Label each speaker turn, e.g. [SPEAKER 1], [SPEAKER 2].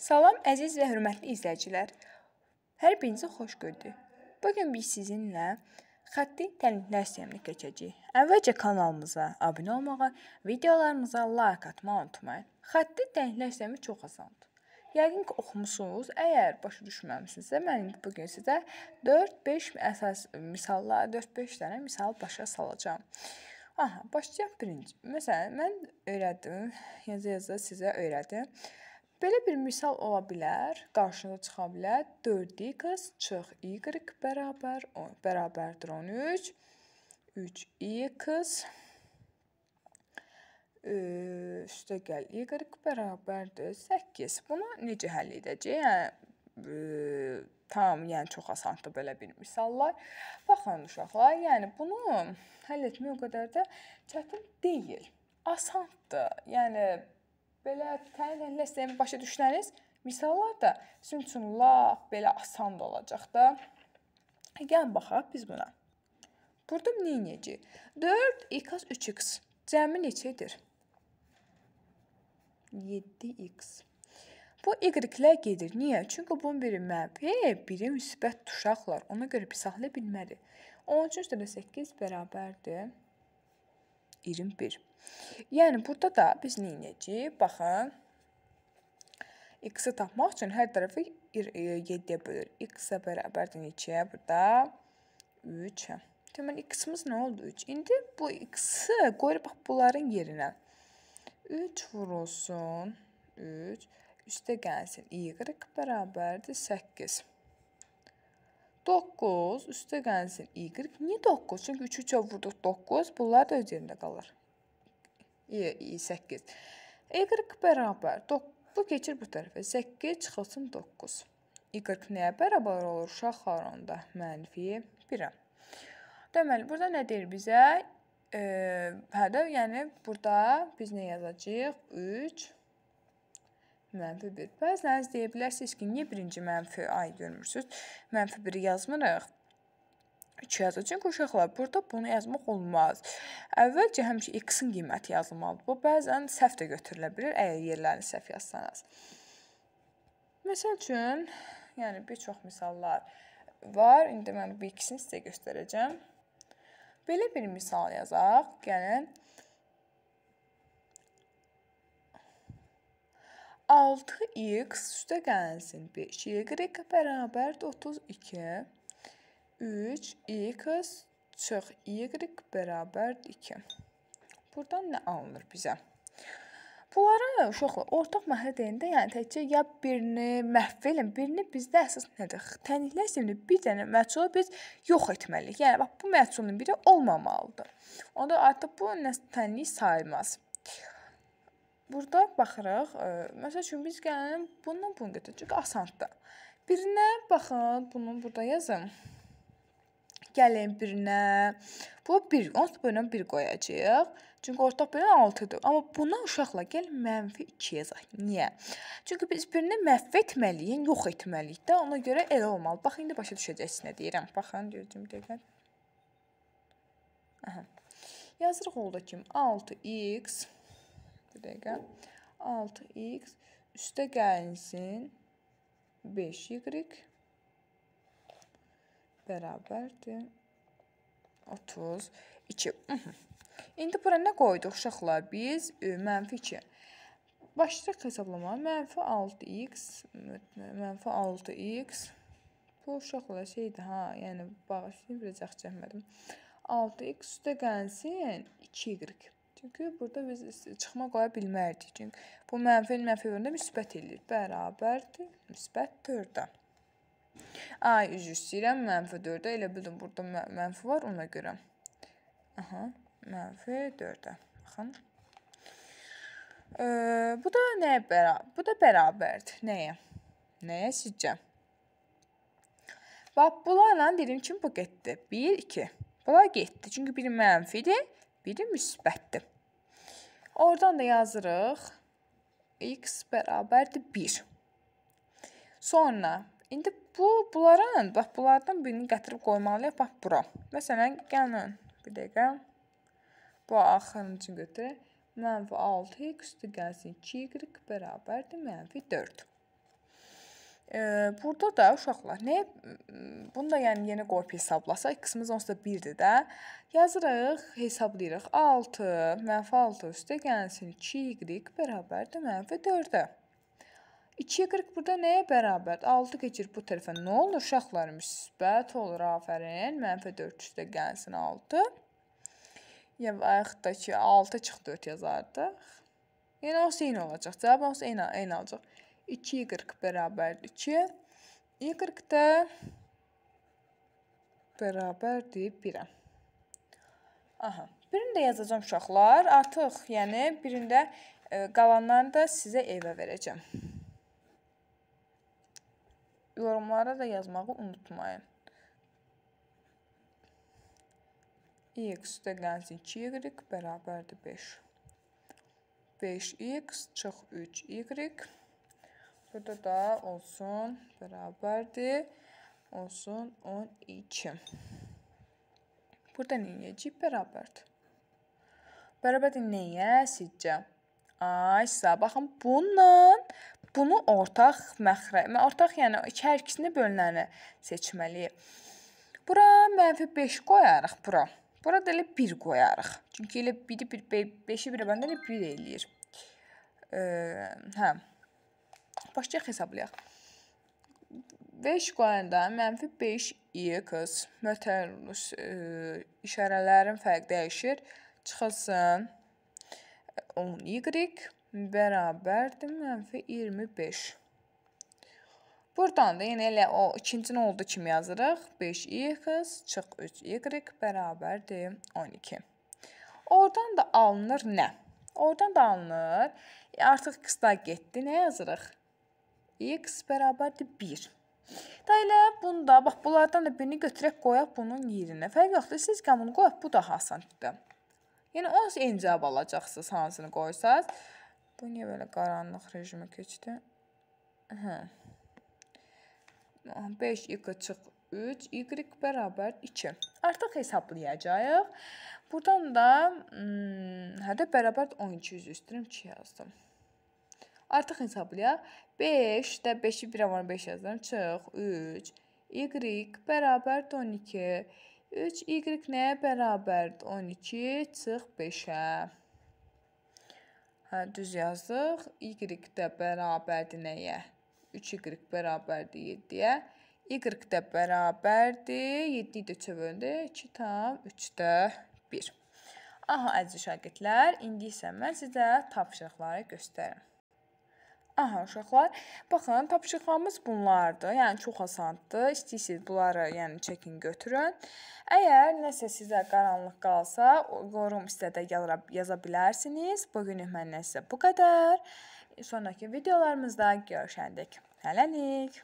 [SPEAKER 1] Salam əziz və hörmətli izləyicilər. Hər birinizi xoş gördük. Bu gün biz sizinlə xətti təlimlər sistemini keçəcəyik. Əvvəlcə kanalımıza abunə olmağı, videolarımıza like atmağı unutmayın. Xətti təlimlər sistemi çox asandır. Yəqin ki, oxumusunuz. Əgər başa düşməmisinizsə, mən bu gün sizə 4-5 əsas misalla, 4-5 dənə misal başa salacağam. Aha, başlayaq birinci. Məsələn, mən öyrədim, yazı-yazı sizə öyrədim. Belə bir misal ola bilər. Qarşına çıxa bilər 4x çıx y bərabər 10 bərabərdir 13. 3x üstə gəl y bərabərdir 8. Bunu necə həll edəcək? Yəni ə, tam, yəni çox asandır belə bir misallar. Baxın uşaqlar, yəni bunu həll etmək o qədər də çətin deyil. Asandır. Yəni belə tənlə istəyən başa düşdünüz? Misallar da sizin üçün lap belə asan da olacaq da. Gəl baxaq biz buna. Burada nə edəcəyik? 4x 3x cəmi neçədir? 7x. Bu y-lə gedir. Niyə? Çünki bunun biri mənfi, biri müsbət tuşaqlar. Ona görə biz saxlaya bilmərik. 13 də 8 bərabərdir 21. Yəni burada da biz nə edəcəyik? Baxın. X-i tapmaq üçün hər tərəfi 7-yə e, bölür. X-ə bərabərdir neçəyə burada? 3-ə. Deməli x-imiz nə oldu? 3. İndi bu x-i qoyuruq bax bunların yerinə. 3 vurulsun. 3 üstə gəlsin. Y bərabərdir 8. 9 üstə gəlsin. Y niyə 9? Çünki 3 3-ə vurduq 9. Bunlar da öz yerində qalır. 8. Y bərabər 9 keçir bu tərəfə. 8 çıxılsın 9. Y nəyə bərabər olur uşaqlar onda? Mənfi 1-ə. Deməli, burada nə deyir bizə? E, hə də, yəni burada biz nə yazacağıq? 3 mənfi 1. Bəziləriniz deyə bilərsiniz ki, niyə birinci mənfi ay görmürsüz? Mənfi 1-i yazmırıq. 2 yazacaq. Çünki uşaqlar burada bunu yazmaq olmaz. Əvvəlcə həmişə x-in qiyməti yazılmalıdır. Bu bəzən səhv də götürülə bilər əgər yerlərini səhv yazsanız. Məsəl üçün, yəni bir çox misallar var. İndi mən bu ikisini sizə göstərəcəm. Belə bir misal yazaq. Gəlin. 6x üstə gəlsin 5y bərabərdir 32. 3x çıx y bərabər 2. Buradan nə alınır bizə? Bunları uşaqlar ortaq məhəllə deyəndə, yəni təkcə ya birini məhv elin, birini bizdə əsas nədir? Tənliklər sistemində bir dənə məhsulu biz yox etməliyik. Yəni bax bu məhsulun biri olmamalıdır. Onda artıq bu nə tənlik sayılmaz. Burada baxırıq, e, məsəl üçün biz gəlin bundan bunu götürək, çünki asandır. Birinə baxın, bunu burada yazın gəlin birinə. Bu 1, onsuz bölünə 1 qoyacağıq. Çünki ortaq bölünən 6-dır. Amma buna uşaqla gəl mənfi 2 yazaq. Niyə? Çünki biz birini məhv etməliyik, yox etməliyik də. Ona görə elə olmalı. Bax, indi başa düşəcəksiniz nə deyirəm. Baxın, düzdüm deyirəm. Aha. Yazırıq oldu kimi 6x bir dəqiqə 6x üstə gəlinsin 5y bərabərdir 32. Mhm. İndi bura nə qoyduq uşaqlar? Biz mənfi 2. Başlayırıq hesablama. Mənfi 6x, mənfi 6x. Bu uşaqlar şeydir ha, yəni bağışlayın, biraz yaxşı çəkmədim. 6x üstə gəlsin 2y. Çünki burada biz çıxma qoya bilmərdik. Çünki bu mənfi mənfi bölündə müsbət eləyir. Bərabərdir müsbət 4-ə. A üzr istəyirəm, mənfi 4-ə. Elə bildim, burada mə mənfi var, ona görə. Aha, mənfi 4-ə. Baxın. E, bu da nəyə bərabər? Bu da bərabərdir. Nəyə? Nəyə sizcə? Bax, bunlarla dediyim kimi bu getdi. 1, 2. Bunlar getdi. Çünki biri mənfidir, biri müsbətdir. Oradan da yazırıq. X bərabərdir 1. Sonra İndi bu bunların, bax bunlardan birini gətirib qoymalıyıq bax bura. Məsələn, gəlin bir dəqiqə. Bu axırıncı götürək. Mənfi 6x üstü gəlsin 2y bərabərdir mənfi 4. E, burada da uşaqlar nə bunu da yəni yenə qorp hesablasaq x-imiz onsuz da 1-dir də. Yazırıq, hesablayırıq. 6 mənfi 6 üstə gəlsin 2y bərabərdir mənfi 4-ə. 2-yə 40 burada nəyə bərabərdir? 6 keçir bu tərəfə. Nə olur uşaqlar? Müsbət olur. Afərin. Mənfi 4 üstə gəlsin 6. Ya yaxud da ki 6 çıx 4 yazardıq. Yəni o sin olacaq. Cavab olsa eyni eyni olacaq. 2 40 bərabərdir 2. Y də bərabərdir 1-ə. Aha. Birini də yazacağam uşaqlar. Artıq, yəni birində e, qalanlarını da sizə evə verəcəm. Yorumlara da yazmağı unutmayın. x üstəqəz 2y bərabərdir 5. 5x çıx 3y. Burada da olsun bərabərdir. Olsun 12. Burada neyəcəyik? Bərabərdir. Bərabərdir nəyə sizcə? Aysa, baxın bununla Bunu ortaq məxrə, ortaq yəni iki hərfkisini bölünəni seçməliyik. Bura -5 qoyarıq bura. Bura da elə 1 qoyarıq. Çünki elə 1-i 1 5-i 1-ə bəndə elə 1 eləyir. E, hə. Başlayaq hesablayaq. 5 qoyanda mənfi 5 x mötəl işarələrin fərqi dəyişir. Çıxılsın 10 y bərabərdir mənfi 25. Buradan da yenə elə o ikincini olduğu kimi yazırıq. 5x çıx 3y bərabərdir 12. Oradan da alınır nə? Oradan da alınır. E, artıq x-da getdi. Nə yazırıq? x bərabərdir 1. Da elə bunda, bax bunlardan da birini götürək qoyaq bunun yerinə. Fərq yoxdur, siz qəmunu qoyaq, bu daha asandır. Yəni, 10 eyni cavab alacaqsınız hansını qoysanız. Bu niyə belə qaranlıq rejimə keçdi? Hə. 5 y çıx 3, y bərabər 2. Artıq hesablayacağıq. Burdan da hmm, hədə bərabər 12 üzü üstünüm 2 yazdım. Artıq hesablayaq. 5 də 5-i 1 var 5 yazdım. Çıx 3, y bərabər 12. 3 y nəyə bərabərdir? 12 çıx 5-ə. Hə, düz yazdıq. Y də bərabərdir nəyə? 3y bərabərdir 7-yə. Y də bərabərdir. 7-yi də çövündə 2 tam 3-də 1. Aha, əziz şagirdlər, indi isə mən sizə tapşırıqları göstərim. Aha uşaqlar, baxın tapşırıqlarımız bunlardır. Yəni çox asandır. İstəyirsiniz bunları, yəni çəkin götürün. Əgər nəsə sizə qaranlıq qalsa, yorum istədə yaza bilərsiniz. Bu günlük məndən sizə bu qədər. Sonrakı videolarımızda görüşəndək. Hələlik.